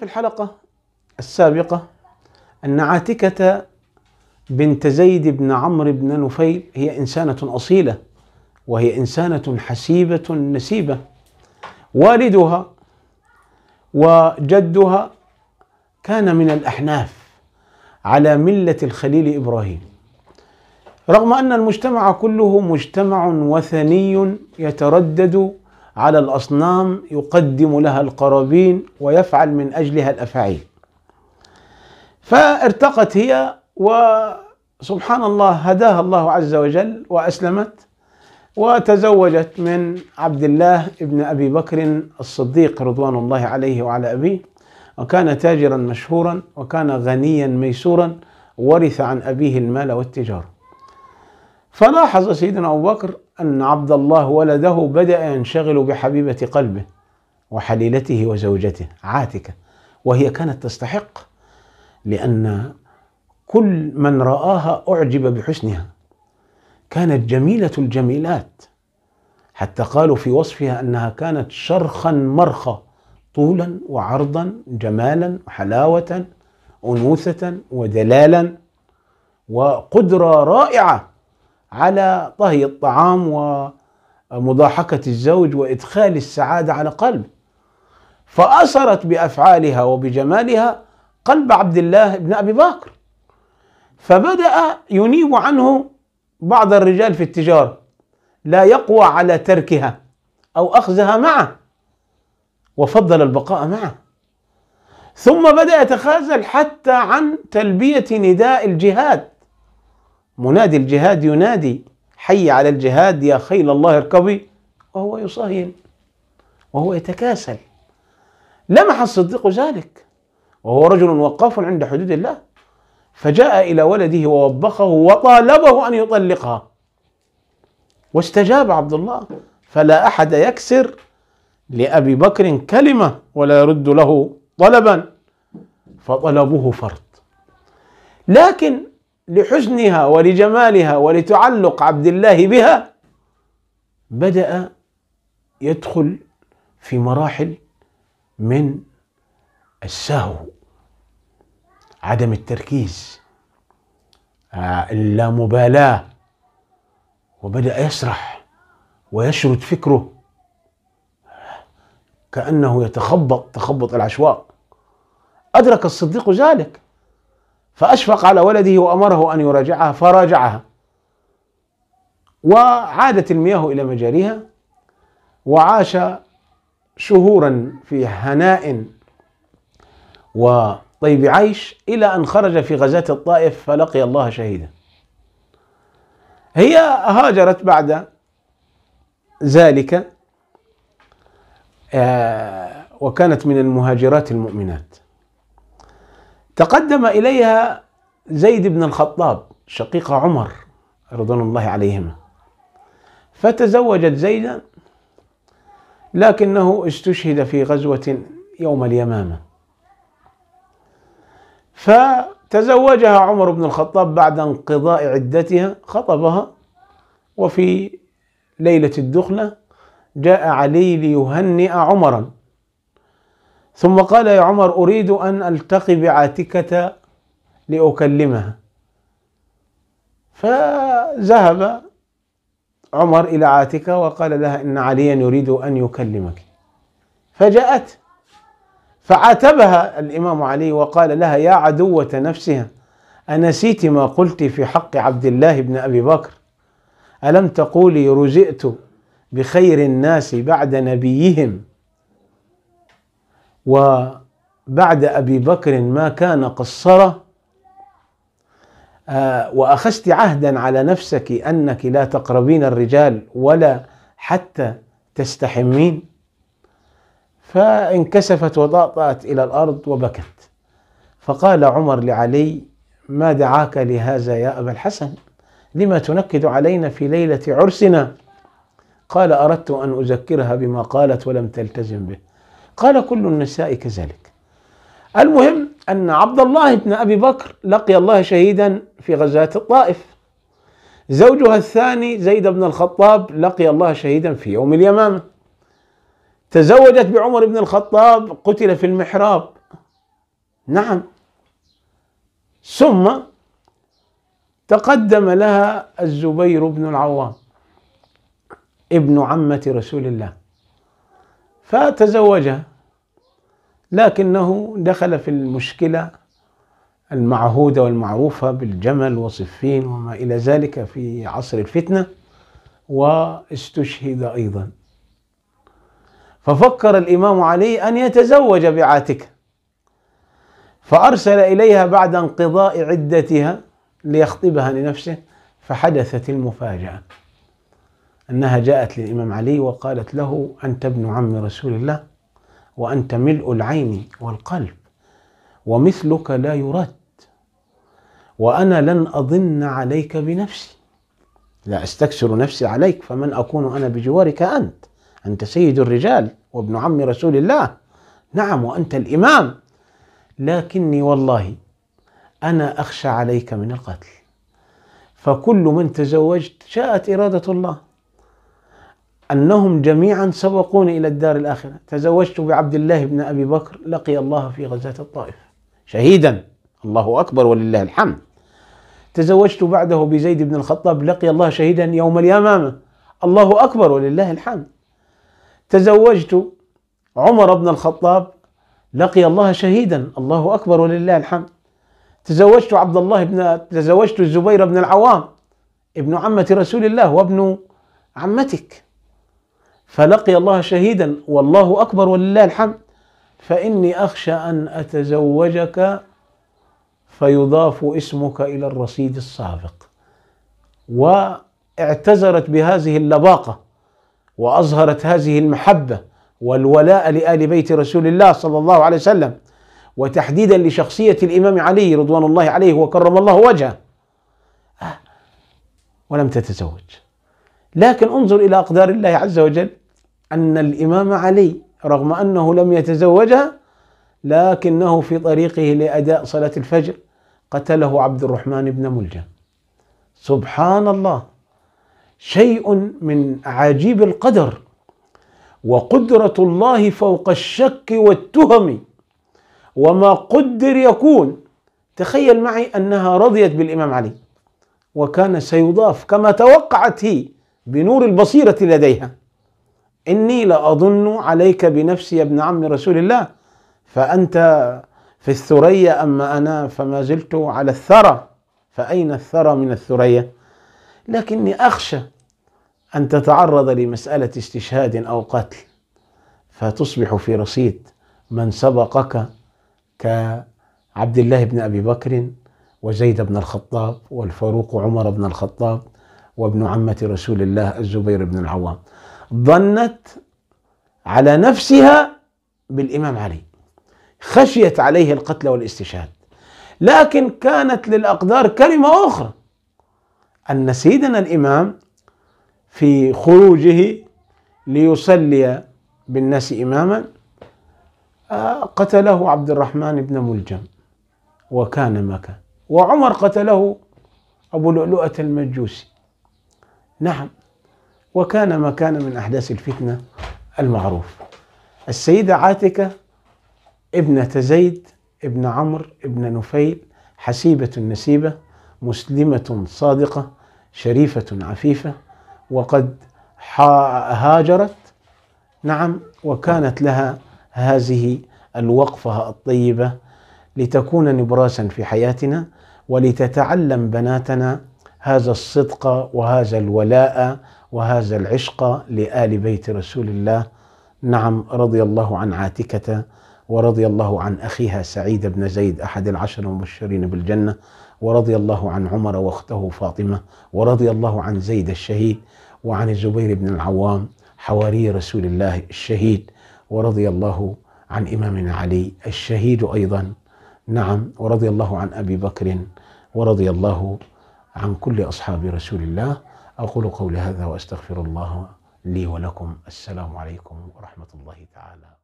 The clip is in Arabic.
في الحلقة السابقة أن عاتكة بنت زيد بن عمرو بن نفيل هي إنسانة أصيلة وهي إنسانة حسيبة نسيبة والدها وجدها كان من الأحناف على ملة الخليل إبراهيم رغم أن المجتمع كله مجتمع وثني يتردد على الأصنام يقدم لها القرابين ويفعل من أجلها الأفاعيل فارتقت هي وسبحان الله هداها الله عز وجل وأسلمت وتزوجت من عبد الله ابن أبي بكر الصديق رضوان الله عليه وعلى أبيه وكان تاجرا مشهورا وكان غنيا ميسورا ورث عن أبيه المال والتجارة فلاحظ سيدنا أبو بكر أن عبد الله ولده بدأ ينشغل بحبيبة قلبه وحليلته وزوجته عاتكة وهي كانت تستحق لأن كل من رآها أعجب بحسنها كانت جميلة الجميلات حتى قالوا في وصفها أنها كانت شرخا مرخا طولا وعرضا جمالا وحلاوة أنوثة ودلالا وقدرة رائعة على طهي الطعام ومضاحكة الزوج وإدخال السعادة على قلبه فأثرت بأفعالها وبجمالها قلب عبد الله بن أبي بكر فبدأ ينيب عنه بعض الرجال في التجارة لا يقوى على تركها أو أخذها معه وفضل البقاء معه ثم بدأ يتخاذل حتى عن تلبية نداء الجهاد منادي الجهاد ينادي حي على الجهاد يا خيل الله اركبي وهو يصهين وهو يتكاسل لمح الصديق ذلك وهو رجل وقاف عند حدود الله فجاء إلى ولده ووبخه وطالبه أن يطلقها واستجاب عبد الله فلا أحد يكسر لأبي بكر كلمة ولا يرد له طلبا فطلبه فرض لكن لحسنها ولجمالها ولتعلق عبد الله بها بدأ يدخل في مراحل من السهو عدم التركيز اللامبالاة وبدأ يسرح ويشرد فكره كأنه يتخبط تخبط العشواء أدرك الصديق ذلك فأشفق على ولده وأمره أن يراجعها فراجعها وعادت المياه إلى مجاريها وعاش شهورا في هناء وطيب عيش إلى أن خرج في غزاة الطائف فلقي الله شهيدا هي هاجرت بعد ذلك آه، وكانت من المهاجرات المؤمنات تقدم إليها زيد بن الخطاب شقيق عمر رضوان الله عليهما فتزوجت زيدا لكنه استشهد في غزوة يوم اليمامة فتزوجها عمر بن الخطاب بعد انقضاء عدتها خطبها وفي ليلة الدخلة جاء علي ليهنئ عمرا ثم قال يا عمر أريد أن ألتقي بعاتكة لأكلمها فذهب عمر إلى عاتكة وقال لها إن عليا يريد أن يكلمك فجاءت فعاتبها الإمام علي وقال لها يا عدوة نفسها أنسيت ما قلت في حق عبد الله بن أبي بكر ألم تقولي رجئت بخير الناس بعد نبيهم وبعد أبي بكر ما كان قصره آه، وأخذت عهدا على نفسك أنك لا تقربين الرجال ولا حتى تستحمين فانكسفت وضاطأت إلى الأرض وبكت فقال عمر لعلي ما دعاك لهذا يا أبا الحسن لما تنكد علينا في ليلة عرسنا قال أردت أن أذكرها بما قالت ولم تلتزم به قال كل النساء كذلك المهم أن عبد الله بن أبي بكر لقي الله شهيدا في غزاة الطائف زوجها الثاني زيد بن الخطاب لقي الله شهيدا في يوم اليمامة تزوجت بعمر بن الخطاب قتل في المحراب نعم ثم تقدم لها الزبير بن العوام ابن عمة رسول الله فتزوجها لكنه دخل في المشكلة المعهودة والمعروفة بالجمل وصفين وما إلى ذلك في عصر الفتنة واستشهد أيضا ففكر الإمام علي أن يتزوج بعاتكة فأرسل إليها بعد انقضاء عدتها ليخطبها لنفسه فحدثت المفاجأة أنها جاءت للإمام علي وقالت له أنت ابن عم رسول الله وأنت ملء العين والقلب ومثلك لا يرد وأنا لن أظن عليك بنفسي لا أستكسر نفسي عليك فمن أكون أنا بجوارك أنت أنت سيد الرجال وابن عم رسول الله نعم وأنت الإمام لكني والله أنا أخشى عليك من القتل فكل من تزوجت شاءت إرادة الله أنهم جميعا سبقوني إلى الدار الآخرة تزوجت بعبد الله بن أبي بكر لقي الله في غزاة الطائف شهيدا الله أكبر ولله الحمد تزوجت بعده بزيد بن الخطاب لقي الله شهيدا يوم اليمامة الله أكبر ولله الحمد تزوجت عمر بن الخطاب لقي الله شهيدا الله أكبر ولله الحمد تزوجت عبد الله بن تزوجت الزبير بن العوام ابن عمة رسول الله وابن عمتك فلقي الله شهيدا والله اكبر ولله الحمد فاني اخشى ان اتزوجك فيضاف اسمك الى الرصيد السابق واعتذرت بهذه اللباقه واظهرت هذه المحبه والولاء لال بيت رسول الله صلى الله عليه وسلم وتحديدا لشخصيه الامام علي رضوان الله عليه وكرم الله وجهه آه، ولم تتزوج لكن انظر الى اقدار الله عز وجل أن الإمام علي رغم أنه لم يتزوجها لكنه في طريقه لأداء صلاة الفجر قتله عبد الرحمن بن ملجم سبحان الله شيء من عجيب القدر وقدرة الله فوق الشك والتهم وما قدر يكون تخيل معي أنها رضيت بالإمام علي وكان سيضاف كما توقعت هي بنور البصيرة لديها إني لأظن عليك بنفسي يا ابن عم رسول الله فأنت في الثريا أما أنا فما زلت على الثرى فأين الثرى من الثريا لكني أخشى أن تتعرض لمسألة استشهاد أو قتل فتصبح في رصيد من سبقك كعبد الله بن أبي بكر وزيد بن الخطاب والفاروق عمر بن الخطاب وابن عمة رسول الله الزبير بن العوام ظنت على نفسها بالإمام علي خشيت عليه القتل والاستشهاد لكن كانت للأقدار كلمة أخرى أن سيدنا الإمام في خروجه ليصلي بالناس إماما آه، قتله عبد الرحمن بن ملجم وكان كان وعمر قتله أبو لؤلؤة المجوسي نعم وكان ما كان من أحداث الفتنة المعروف السيدة عاتكة ابنة زيد ابن عمرو ابن نفيل حسيبة نسيبة مسلمة صادقة شريفة عفيفة وقد هاجرت نعم وكانت لها هذه الوقفة الطيبة لتكون نبراسا في حياتنا ولتتعلم بناتنا هذا الصدق وهذا الولاء وهذا العشق لآل بيت رسول الله نعم رضي الله عن عاتكة ورضي الله عن أخيها سعيد بن زيد أحد العشر المبشرين بالجنة ورضي الله عن عمر واخته فاطمة ورضي الله عن زيد الشهيد وعن الزبير بن العوام حواري رسول الله الشهيد ورضي الله عن إمامنا علي الشهيد أيضا نعم ورضي الله عن أبي بكر ورضي الله عن كل أصحاب رسول الله أقول قولي هذا وأستغفر الله لي ولكم السلام عليكم ورحمة الله تعالى